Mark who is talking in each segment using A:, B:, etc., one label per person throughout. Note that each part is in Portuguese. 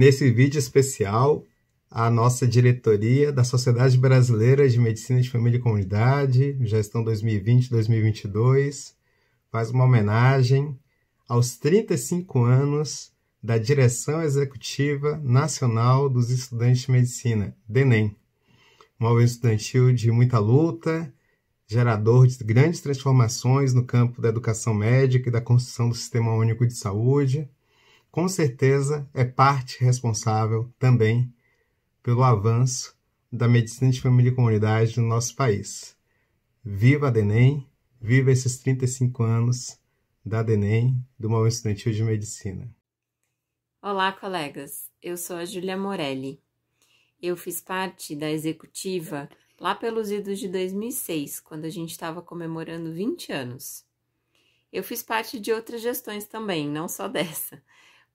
A: Nesse vídeo especial, a nossa diretoria da Sociedade Brasileira de Medicina de Família e Comunidade, gestão 2020-2022, faz uma homenagem aos 35 anos da Direção Executiva Nacional dos Estudantes de Medicina, DENEM. Um movimento estudantil de muita luta, gerador de grandes transformações no campo da educação médica e da construção do Sistema Único de Saúde, com certeza é parte responsável também pelo avanço da medicina de família e comunidade no nosso país. Viva a DENEM, viva esses 35 anos da DENEM, do Movimento Estudantil de Medicina.
B: Olá, colegas. Eu sou a Júlia Morelli. Eu fiz parte da executiva lá pelos idos de 2006, quando a gente estava comemorando 20 anos. Eu fiz parte de outras gestões também, não só dessa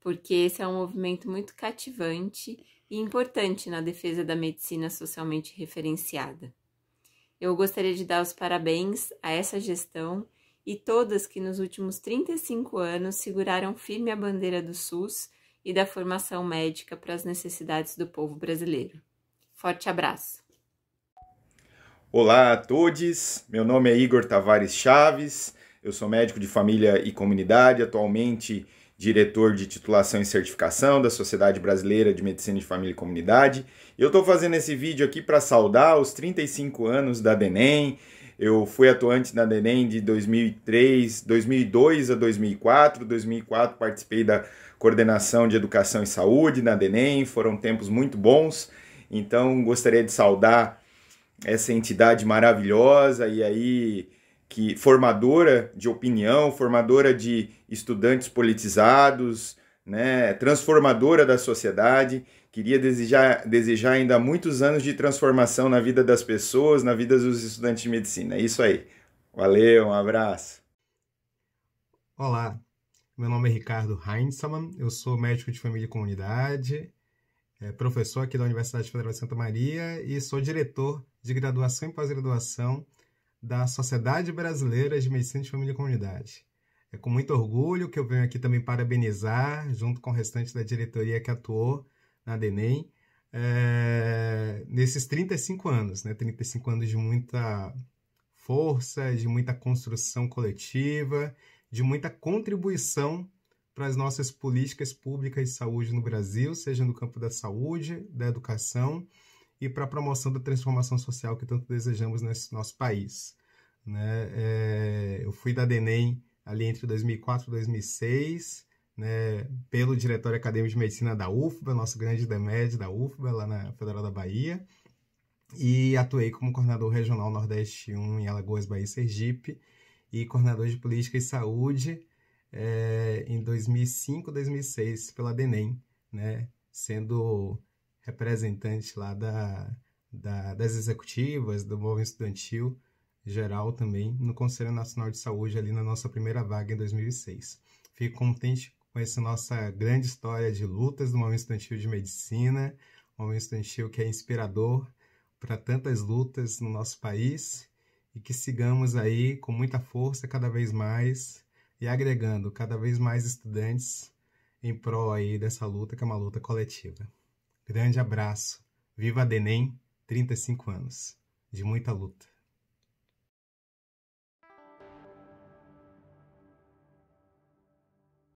B: porque esse é um movimento muito cativante e importante na defesa da medicina socialmente referenciada. Eu gostaria de dar os parabéns a essa gestão e todas que nos últimos 35 anos seguraram firme a bandeira do SUS e da formação médica para as necessidades do povo brasileiro. Forte abraço!
C: Olá a todos, meu nome é Igor Tavares Chaves, eu sou médico de família e comunidade, atualmente diretor de titulação e certificação da Sociedade Brasileira de Medicina de Família e Comunidade. Eu estou fazendo esse vídeo aqui para saudar os 35 anos da DENEM. Eu fui atuante na DENEM de 2003, 2002 a 2004. 2004 participei da coordenação de educação e saúde na DENEM. Foram tempos muito bons. Então gostaria de saudar essa entidade maravilhosa e aí que formadora de opinião, formadora de estudantes politizados, né, transformadora da sociedade. Queria desejar, desejar ainda muitos anos de transformação na vida das pessoas, na vida dos estudantes de medicina. É isso aí. Valeu, um abraço.
A: Olá, meu nome é Ricardo Heinzelmann, eu sou médico de família e comunidade, é, professor aqui da Universidade Federal de Santa Maria e sou diretor de graduação e pós-graduação da Sociedade Brasileira de Medicina de Família e Comunidade. É com muito orgulho que eu venho aqui também parabenizar, junto com o restante da diretoria que atuou na DENEM, é, nesses 35 anos, né? 35 anos de muita força, de muita construção coletiva, de muita contribuição para as nossas políticas públicas de saúde no Brasil, seja no campo da saúde, da educação e para a promoção da transformação social que tanto desejamos nesse nosso país. Né? É, eu fui da DENEM ali entre 2004 e 2006, né, pelo Diretório Acadêmico de Medicina da UFBA, nosso grande DEMED da UFBA, lá na Federal da Bahia, e atuei como coordenador regional Nordeste 1 em Alagoas, Bahia e Sergipe, e coordenador de Política e Saúde é, em 2005, 2006, pela DENEM, né, sendo representante lá da, da, das executivas, do movimento estudantil geral também, no Conselho Nacional de Saúde, ali na nossa primeira vaga em 2006. Fico contente com essa nossa grande história de lutas do movimento estudantil de medicina, um movimento estudantil que é inspirador para tantas lutas no nosso país e que sigamos aí com muita força cada vez mais e agregando cada vez mais estudantes em prol aí dessa luta que é uma luta coletiva. Grande abraço. Viva a Denem, 35 anos. De muita luta.